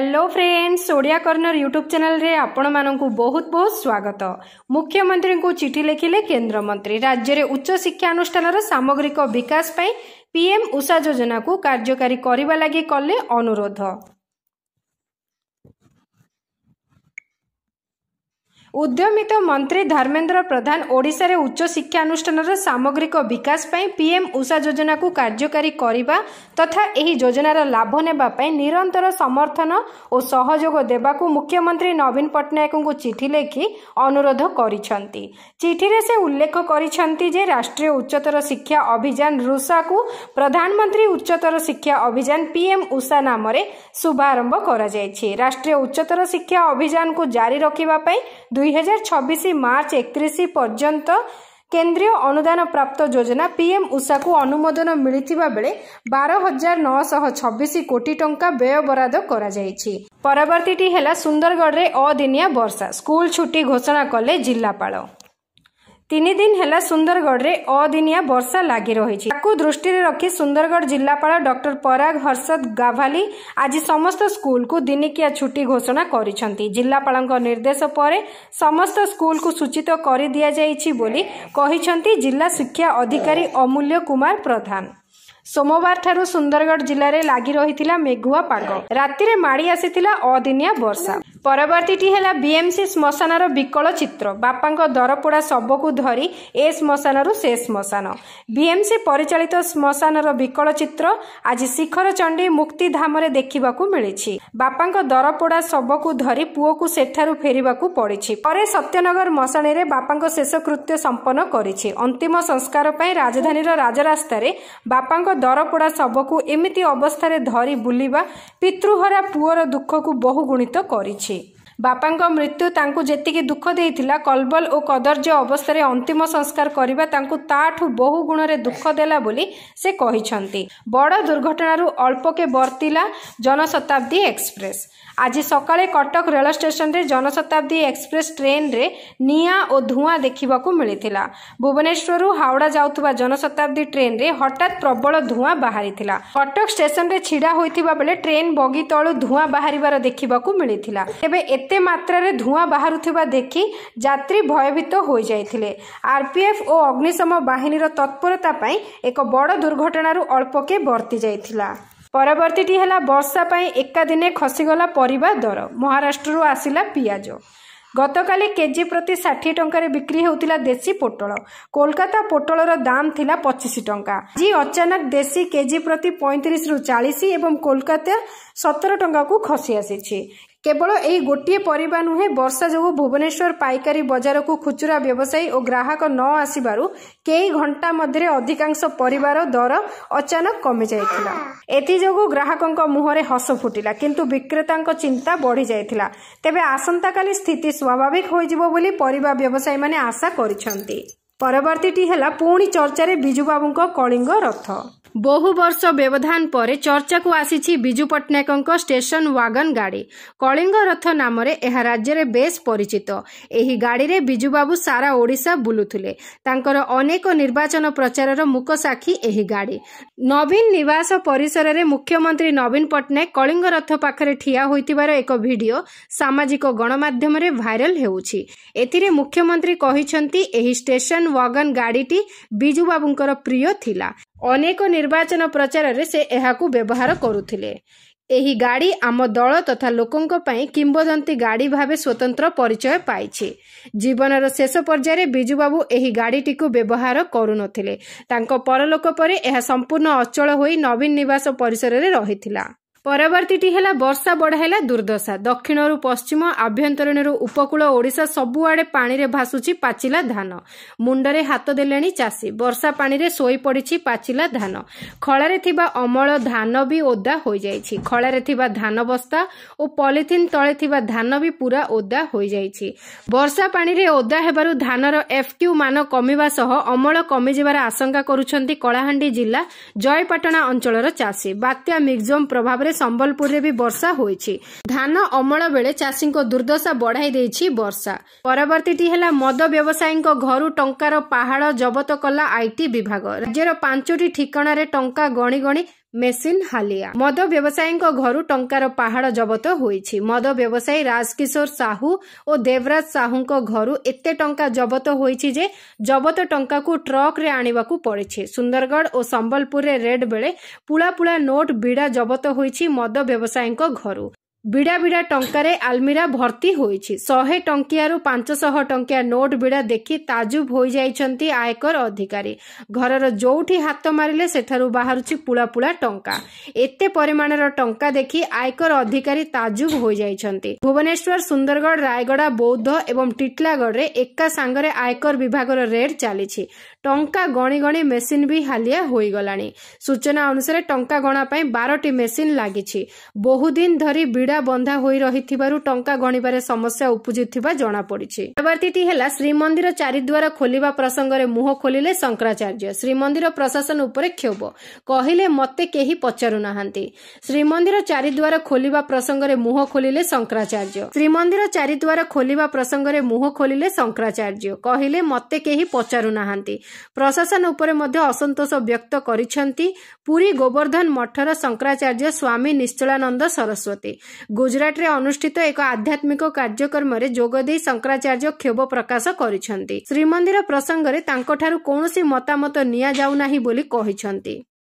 hello friends Odia corner YouTube channel रे आपण मानक बहुत बहुत स्वागत मुख्यमंत्री को चिठी लिखिले केन्द्रमंत्री राज्य में उच्च शिक्षा अनुष्ठान सामग्रिक विकास पीएम उषा योजना को कार्यकारी करने लगे कले अनुरोध ଉଦ୍ୟମିତ ମନ୍ତ୍ରୀ ଧର୍ମେନ୍ଦ୍ର ପ୍ରଧାନ ଓଡ଼ିଶାରେ ଉଚ୍ଚ ଶିକ୍ଷାନୁଷ୍ଠାନର ସାମଗ୍ରିକ ବିକାଶ ପାଇଁ ପିଏମ୍ ଉଷା ଯୋଜନାକୁ କାର୍ଯ୍ୟକାରୀ କରିବା ତଥା ଏହି ଯୋଜନାର ଲାଭ ନେବା ପାଇଁ ନିରନ୍ତର ସମର୍ଥନ ଓ ସହଯୋଗ ଦେବାକୁ ମୁଖ୍ୟମନ୍ତ୍ରୀ ନବୀନ ପଟ୍ଟନାୟକଙ୍କୁ ଚିଠି ଲେଖି ଅନୁରୋଧ କରିଛନ୍ତି ଚିଠିରେ ସେ ଉଲ୍ଲେଖ କରିଛନ୍ତି ଯେ ରାଷ୍ଟ୍ରୀୟ ଉଚ୍ଚତର ଶିକ୍ଷା ଅଭିଯାନ ରୁଷାକୁ ପ୍ରଧାନମନ୍ତ୍ରୀ ଉଚ୍ଚତର ଶିକ୍ଷା ଅଭିଯାନ ପିଏମ୍ ଉଷା ନାମରେ ଶୁଭାରମ୍ଭ କରାଯାଇଛି ରାଷ୍ଟ୍ରୀୟ ଉଚ୍ଚତର ଶିକ୍ଷା ଅଭିଯାନକୁ ଜାରି ରଖିବା ପାଇଁ ଦୁଇହଜାର হাজার ছবিশ মার্চ একত্রিশ পর্যন্ত কেন্দ্রীয় অনুদান প্রাপ্ত যোজনা পিএম ଅନୁମୋଦନ ମିଳିଥିବା ବେଳେ ବାର ହଜାର ନଅଶହ ଛବିଶ କୋଟି ଟଙ୍କା ବ୍ୟୟବରାଦ କରାଯାଇଛି ପରବର୍ତ୍ତୀଟି ହେଲା ସୁନ୍ଦରଗଡ଼ରେ ଅଦିନିଆ ବର୍ଷା ସ୍କୁଲ ଛୁଟି ଘୋଷଣା କଲେ ଜିଲ୍ଲାପାଳ ତିନି ଦିନ ହେଲା ସୁନ୍ଦରଗଡ଼ରେ ଅଦିନିଆ ବର୍ଷା ଲାଗି ରହିଛି ତାକୁ ଦୃଷ୍ଟିରେ ରଖି ସୁନ୍ଦରଗଡ଼ ଜିଲ୍ଲାପାଳ ଡକ୍ଟର ପରାଗ ହର୍ଷଦ ଗାଭାଲି ଆଜି ସମସ୍ତ ସ୍କୁଲକୁ ଦିନିକିଆ ଛୁଟି ଘୋଷଣା କରିଛନ୍ତି ଜିଲ୍ଲାପାଳଙ୍କ ନିର୍ଦ୍ଦେଶ ପରେ ସମସ୍ତ ସ୍କୁଲକୁ ସୂଚିତ କରି ଦିଆଯାଇଛି ବୋଲି କହିଛନ୍ତି ଜିଲ୍ଲା ଶିକ୍ଷା ଅଧିକାରୀ ଅମୂଲ୍ୟ କୁମାର ପ୍ରଧାନ ସୋମବାରଠାରୁ ସୁନ୍ଦରଗଡ଼ ଜିଲ୍ଲାରେ ଲାଗି ରହିଥିଲା ମେଘୁଆ ପାଗ ରାତିରେ ମାଡ଼ି ଆସିଥିଲା ଅଦିନିଆ ବର୍ଷା ପରବର୍ତ୍ତୀଟି ହେଲା ବିଏମ୍ସି ଶ୍ମଶାନର ବିକଳ ଚିତ୍ର ବାପାଙ୍କ ଦରପୋଡ଼ା ଶବକୁ ଧରି ଏ ଶ୍ମଶାନରୁ ସେ ଶ୍ମଶାନ ବିଏମ୍ସି ପରିଚାଳିତ ଶ୍ମଶାନର ବିକଳ ଚିତ୍ର ଆଜି ଶିଖର ଚଣ୍ଡୀ ମୁକ୍ତିଧାମରେ ଦେଖିବାକୁ ମିଳିଛି ବାପାଙ୍କ ଦରପୋଡ଼ା ଶବକୁ ଧରି ପୁଅକୁ ସେଠାରୁ ଫେରିବାକୁ ପଡ଼ିଛି ପରେ ସତ୍ୟନଗର ମଶାଣିରେ ବାପାଙ୍କ ଶେଷକୃତ୍ୟ ସମ୍ପନ୍ନ କରିଛି ଅନ୍ତିମ ସଂସ୍କାର ପାଇଁ ରାଜଧାନୀର ରାଜରାସ୍ତାରେ ବାପାଙ୍କ ଦରପୋଡ଼ା ଶବକୁ ଏମିତି ଅବସ୍ଥାରେ ଧରି ବୁଲିବା ପିତୃହରା ପୁଅର ଦୁଃଖକୁ ବହୁଗୁଣିତ କରିଛି ବାପାଙ୍କ ମୃତ୍ୟୁ ତାଙ୍କୁ ଯେତିକି ଦୁଃଖ ଦେଇଥିଲା କଲବଲ ଓ କଦର୍ଯ୍ୟ ଅବସ୍ଥାରେ ଅନ୍ତିମ ସଂସ୍କାର କରିବା ତାଙ୍କୁ ତାଠୁ ବହୁ ଗୁଣରେ ଦୁଃଖ ଦେଲା ବୋଲି ସେ କହିଛନ୍ତି ବଡ଼ ଦୁର୍ଘଟଣାରୁ ଅଳ୍ପକେ ବର୍ତ୍ତିଲା ଜନଶତାବ୍ଦୀ ଏକ୍ସପ୍ରେସ୍ ଆଜି ସକାଳେ କଟକ ରେଳ ଷ୍ଟେସନରେ ଜନଶତାବ୍ଦୀ ଏକ୍ସପ୍ରେସ୍ ଟ୍ରେନ୍ରେ ନିଆଁ ଓ ଧୂଆଁ ଦେଖିବାକୁ ମିଳିଥିଲା ଭୁବନେଶ୍ୱରରୁ ହାଓଡ଼ା ଯାଉଥିବା ଜନଶତାବ୍ଦୀ ଟ୍ରେନ୍ରେ ହଠାତ୍ ପ୍ରବଳ ଧୂଆଁ ବାହାରିଥିଲା କଟକ ଷ୍ଟେସନରେ ଛିଡ଼ା ହୋଇଥିବା ବେଳେ ଟ୍ରେନ୍ ବଗି ତଳୁ ଧୂଆଁ ବାହାରିବାର ଦେଖିବାକୁ ମିଳିଥିଲା ତେବେ ଏତେ ଏତେ ମାତ୍ରାରେ ଧୂଆଁ ବାହାରୁଥିବା ଦେଖି ଯାତ୍ରୀ ଭୟଭୀତ ହୋଇଯାଇଥିଲେ ଆର୍ପିଏଫ୍ ଓ ଅଗ୍ନିଶମ ବାହିନୀର ତତ୍ପରତା ପାଇଁ ଏକ ବଡ଼ ଦୁର୍ଘଟଣାରୁ ଅଳ୍ପକେ ବର୍ତ୍ତି ଯାଇଥିଲା ପରବର୍ତ୍ତୀଟି ହେଲା ବର୍ଷା ପାଇଁ ଏକାଦିନେ ଖସିଗଲା ପରିବା ଦର ମହାରାଷ୍ଟ୍ରରୁ ଆସିଲା ପିଆଜ ଗତକାଲି କେଜି ପ୍ରତି ଷାଠିଏ ଟଙ୍କାରେ ବିକ୍ରି ହେଉଥିଲା ଦେଶୀ ପୋଟଳ କୋଲକାତା ପୋଟଳର ଦାମ୍ ଥିଲା ପଚିଶ ଟଙ୍କା ଆଜି ଅଚାନକ ଦେଶୀ କେଜି ପ୍ରତି ପଇଁତିରିଶରୁ ଚାଳିଶ ଏବଂ କୋଲକାତା ସତର ଟଙ୍କାକୁ ଖସି ଆସିଛି କେବଳ ଏହି ଗୋଟିଏ ପରିବା ନୁହେଁ ବର୍ଷା ଯୋଗୁଁ ଭୁବନେଶ୍ୱର ପାଇକାରୀ ବଜାରକୁ ଖୁଚୁରା ବ୍ୟବସାୟୀ ଓ ଗ୍ରାହକ ନ ଆସିବାରୁ କେଇ ଘଣ୍ଟା ମଧ୍ୟରେ ଅଧିକାଂଶ ପରିବାର ଦର ଅଚାନକ କମିଯାଇଥିଲା ଏଥିଯୋଗୁଁ ଗ୍ରାହକଙ୍କ ମୁହଁରେ ହସ ଫୁଟିଲା କିନ୍ତୁ ବିକ୍ରେତାଙ୍କ ଚିନ୍ତା ବଢ଼ିଯାଇଥିଲା ତେବେ ଆସନ୍ତାକାଲି ସ୍ଥିତି ସ୍ୱାଭାବିକ ହୋଇଯିବ ବୋଲି ପରିବା ବ୍ୟବସାୟୀମାନେ ଆଶା କରିଛନ୍ତି ପରବର୍ତ୍ତୀଟି ହେଲା ପୁଣି ଚର୍ଚ୍ଚାରେ ବିଜୁବାବୁଙ୍କ କଳିଙ୍ଗ ରଥ ବହୁ ବର୍ଷ ବ୍ୟବଧାନ ପରେ ଚର୍ଚ୍ଚାକୁ ଆସିଛି ବିଜୁ ପଟ୍ଟନାୟକଙ୍କ ଷ୍ଟେସନ ୱାଗନ ଗାଡ଼ି କଳିଙ୍ଗ ରଥ ନାମରେ ଏହା ରାଜ୍ୟରେ ବେଶ୍ ପରିଚିତ ଏହି ଗାଡ଼ିରେ ବିଜୁବାବୁ ସାରା ଓଡ଼ିଶା ବୁଲୁଥିଲେ ତାଙ୍କର ଅନେକ ନିର୍ବାଚନ ପ୍ରଚାରର ମୁକ ସାକ୍ଷୀ ଏହି ଗାଡ଼ି ନବୀନ ନିବାସ ପରିସରରେ ମୁଖ୍ୟମନ୍ତ୍ରୀ ନବୀନ ପଟ୍ଟନାୟକ କଳିଙ୍ଗ ରଥ ପାଖରେ ଠିଆ ହୋଇଥିବାର ଏକ ଭିଡ଼ିଓ ସାମାଜିକ ଗଣମାଧ୍ୟମରେ ଭାଇରାଲ ହେଉଛି ଏଥିରେ ମୁଖ୍ୟମନ୍ତ୍ରୀ କହିଛନ୍ତି ଏହି ଷ୍ଟେସନ ୱାଗନ୍ ଗାଡ଼ିଟି ବିଜୁବାବୁଙ୍କର ପ୍ରିୟ ଥିଲା ଅନେକ ନିର୍ବାଚନ ପ୍ରଚାରରେ ସେ ଏହାକୁ ବ୍ୟବହାର କରୁଥିଲେ ଏହି ଗାଡ଼ି ଆମ ଦଳ ତଥା ଲୋକଙ୍କ ପାଇଁ କିମ୍ବଦନ୍ତୀ ଗାଡ଼ି ଭାବେ ସ୍ୱତନ୍ତ୍ର ପରିଚୟ ପାଇଛି ଜୀବନର ଶେଷ ପର୍ଯ୍ୟାୟରେ ବିଜୁବାବୁ ଏହି ଗାଡ଼ିଟିକୁ ବ୍ୟବହାର କରୁନଥିଲେ ତାଙ୍କ ପରଲୋକ ପରେ ଏହା ସମ୍ପୂର୍ଣ୍ଣ ଅଚଳ ହୋଇ ନବୀନ ନିବାସ ପରିସରରେ ରହିଥିଲା ପରବର୍ତ୍ତୀଟି ହେଲା ବର୍ଷା ବଢ଼ାଇଲା ଦୁର୍ଦ୍ଦଶା ଦକ୍ଷିଣରୁ ପଶ୍ଚିମ ଆଭ୍ୟନ୍ତରୀଣରୁ ଉପକୂଳ ଓଡ଼ିଶା ସବୁଆଡ଼େ ପାଣିରେ ଭାସୁଛି ପାଚିଲା ଧାନ ମୁଣ୍ଡରେ ହାତ ଦେଲେଣି ଚାଷୀ ବର୍ଷା ପାଣିରେ ଶୋଇପଡ଼ିଛି ପାଚିଲା ଧାନ ଖଳାରେ ଥିବା ଅମଳ ଧାନ ବି ଓଦା ହୋଇଯାଇଛି ଖଳାରେ ଥିବା ଧାନ ବସ୍ତା ଓ ପଲିଥିନ୍ ତଳେ ଥିବା ଧାନ ବି ପୁରା ଓଦା ହୋଇଯାଇଛି ବର୍ଷା ପାଣିରେ ଓଦା ହେବାରୁ ଧାନର ଏଫ୍କ୍ୟୁ ମାନ କମିବା ସହ ଅମଳ କମିଯିବାର ଆଶଙ୍କା କରୁଛନ୍ତି କଳାହାଣ୍ଡି ଜିଲ୍ଲା ଜୟପାଟଣା ଅଞ୍ଚଳର ଚାଷୀ ବାତ୍ୟା ମିକ୍ଜୋମ୍ ପ୍ରଭାବରେ ବେଳେ ସମ୍ବଲପୁରରେ ବି ବର୍ଷା ହୋଇଛି ଧାନ ଅମଳ ବେଳେ ଚାଷୀଙ୍କ ଦୁର୍ଦ୍ଦଶା ବଢାଇ ଦେଇଛି ବର୍ଷା ପରବର୍ତ୍ତୀଟି ହେଲା ମଦ ବ୍ୟବସାୟୀଙ୍କ ଘରୁ ଟଙ୍କାର ପାହାଡ ଜବତ କଲା ଆଇଟି ବିଭାଗ ରାଜ୍ୟର ପାଞ୍ଚଟି ଠିକଣାରେ ଟଙ୍କା ଗଣି ଗଣି ମେସିନ୍ ହାଲିଆ ମଦ ବ୍ୟବସାୟୀଙ୍କ ଘରୁ ଟଙ୍କାର ପାହାଡ଼ ଜବତ ହୋଇଛି ମଦ ବ୍ୟବସାୟୀ ରାଜକିଶୋର ସାହୁ ଓ ଦେବରାଜ ସାହୁଙ୍କ ଘରୁ ଏତେ ଟଙ୍କା ଜବତ ହୋଇଛି ଯେ ଜବତ ଟଙ୍କାକୁ ଟ୍ରକ୍ରେ ଆଣିବାକୁ ପଡ଼ିଛି ସୁନ୍ଦରଗଡ଼ ଓ ସମ୍ବଲପୁରରେ ରେଡ୍ ବେଳେ ପୁଳା ପୁଳା ନୋଟ୍ ବିଡ଼ା ଜବତ ହୋଇଛି ମଦ ବ୍ୟବସାୟୀଙ୍କ ଘରୁ ବିଡ଼ା ବିଡ଼ା ଟଙ୍କାରେ ଆଲମିରା ଭର୍ତ୍ତି ହୋଇଛି ଶହେ ଟଙ୍କିଆରୁ ପାଞ୍ଚଶହ ଟଙ୍କିଆ ନୋଟ୍ ବିଡ଼ା ଦେଖି ତାଜୁବ ହୋଇଯାଇଛନ୍ତି ଆୟକର ଅଧିକାରୀ ଘରର ଯୋଉଠି ହାତ ମାରିଲେ ସେଠାରୁ ବାହାରୁଛି ପୁଳା ପୁଳା ଟଙ୍କା ଏତେ ପରିମାଣର ଟଙ୍କା ଦେଖି ଆୟକର ଅଧିକାରୀ ତାଜୁବ ହୋଇଯାଇଛନ୍ତି ଭୁବନେଶ୍ୱର ସୁନ୍ଦରଗଡ଼ ରାୟଗଡ଼ା ବୌଦ୍ଧ ଏବଂ ଟିଟଲାଗଡ଼ରେ ଏକା ସାଙ୍ଗରେ ଆୟକର ବିଭାଗର ରେଡ୍ ଚାଲିଛି ଟଙ୍କା ଗଣି ଗଣି ମେସିନ୍ ବି ହାଲିଆ ହୋଇଗଲାଣି ସୂଚନା ଅନୁସାରେ ଟଙ୍କା ଗଣା ପାଇଁ ବାରଟି ମେସିନ୍ ଲାଗିଛି ବହୁଦିନ ଧରି ବିଡ଼ା ବନ୍ଧା ହୋଇ ରହିଥିବାରୁ ଟଙ୍କା ଗଣିବାରେ ସମସ୍ୟା ଉପୁଜିଥିବା ଜଣାପଡ଼ିଛି ପରବର୍ତ୍ତୀଟି ହେଲା ଶ୍ରୀମନ୍ଦିର ଚାରିଦ୍ୱାର ଖୋଲିବା ପ୍ରସଙ୍ଗରେ ମୁହଁ ଖୋଲିଲେ ଶଙ୍କରାଚାର୍ଯ୍ୟ ଶ୍ରୀମନ୍ଦିର ପ୍ରଶାସନ ଉପରେ କ୍ଷୋଭ କହିଲେ ମୋତେ କେହି ପଚାରୁନାହାନ୍ତି ଶ୍ରୀମନ୍ଦିର ଚାରିଦ୍ୱାର ଖୋଲିବା ପ୍ରସଙ୍ଗରେ ମୁହଁ ଖୋଲିଲେ ଶଙ୍କରାଚାର୍ଯ୍ୟ ଶ୍ରୀମନ୍ଦିର ଚାରିଦ୍ୱାର ଖୋଲିବା ପ୍ରସଙ୍ଗରେ ମୁହଁ ଖୋଲିଲେ ଶଙ୍କରାଚାର୍ଯ୍ୟ କହିଲେ ମୋତେ କେହି ପଚାରୁନାହାନ୍ତି ପ୍ରଶାସନ ଉପରେ ମଧ୍ୟ ଅସନ୍ତୋଷ ବ୍ୟକ୍ତ କରିଛନ୍ତି ପୁରୀ ଗୋବର୍ଦ୍ଧନ ମଠର ଶଙ୍କରାଚାର୍ଯ୍ୟ ସ୍ୱାମୀ ନିଶ୍ଚଳାନନ୍ଦ ସରସ୍ୱତୀ ଗୁଜରାଟରେ ଅନୁଷ୍ଠିତ ଏକ ଆଧ୍ୟାତ୍ମିକ କାର୍ଯ୍ୟକ୍ରମରେ ଯୋଗଦେଇ ଶଙ୍କରାଚାର୍ଯ୍ୟ କ୍ଷୋଭ ପ୍ରକାଶ କରିଛନ୍ତି ଶ୍ରୀମନ୍ଦିର ପ୍ରସଙ୍ଗରେ ତାଙ୍କଠାରୁ କୌଣସି ମତାମତ ନିଆଯାଉ ନାହିଁ ବୋଲି କହିଛନ୍ତି